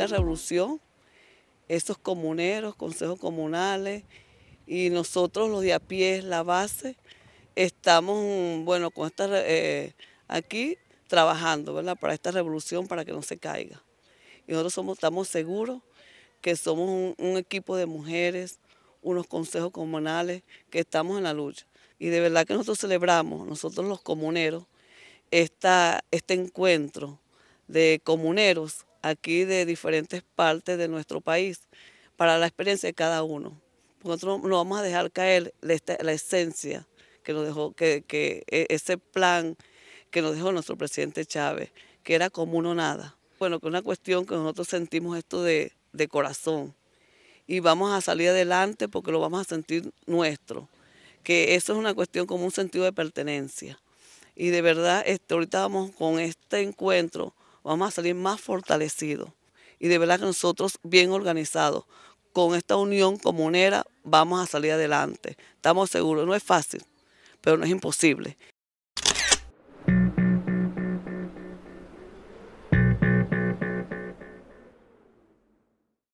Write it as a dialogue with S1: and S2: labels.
S1: la revolución, estos comuneros, consejos comunales y nosotros los de a pie, la base, estamos, mm, bueno, con eh, aquí trabajando, ¿verdad? Para esta revolución, para que no se caiga. Y nosotros somos, estamos seguros que somos un, equipo de mujeres, unos consejos comunales, que estamos en la lucha. Y de verdad que nosotros celebramos, nosotros los comuneros, esta, este encuentro de comuneros aquí de diferentes partes de nuestro país para la experiencia de cada uno. Nosotros no vamos a dejar caer la este, esencia que nos dejó, que, e, ese plan que nos dejó nuestro presidente Chávez, que era común o nada. Bueno, que es una cuestión que nosotros sentimos esto de, corazón y vamos a salir adelante porque lo vamos a sentir nuestro, que eso es una cuestión como un sentido de pertenencia. Y de verdad, este, ahorita vamos con este encuentro vamos a salir más fortalecidos. Y de verdad que nosotros, bien organizados, con esta unión comunera, vamos a salir adelante. Estamos seguros, no es fácil, pero no es imposible.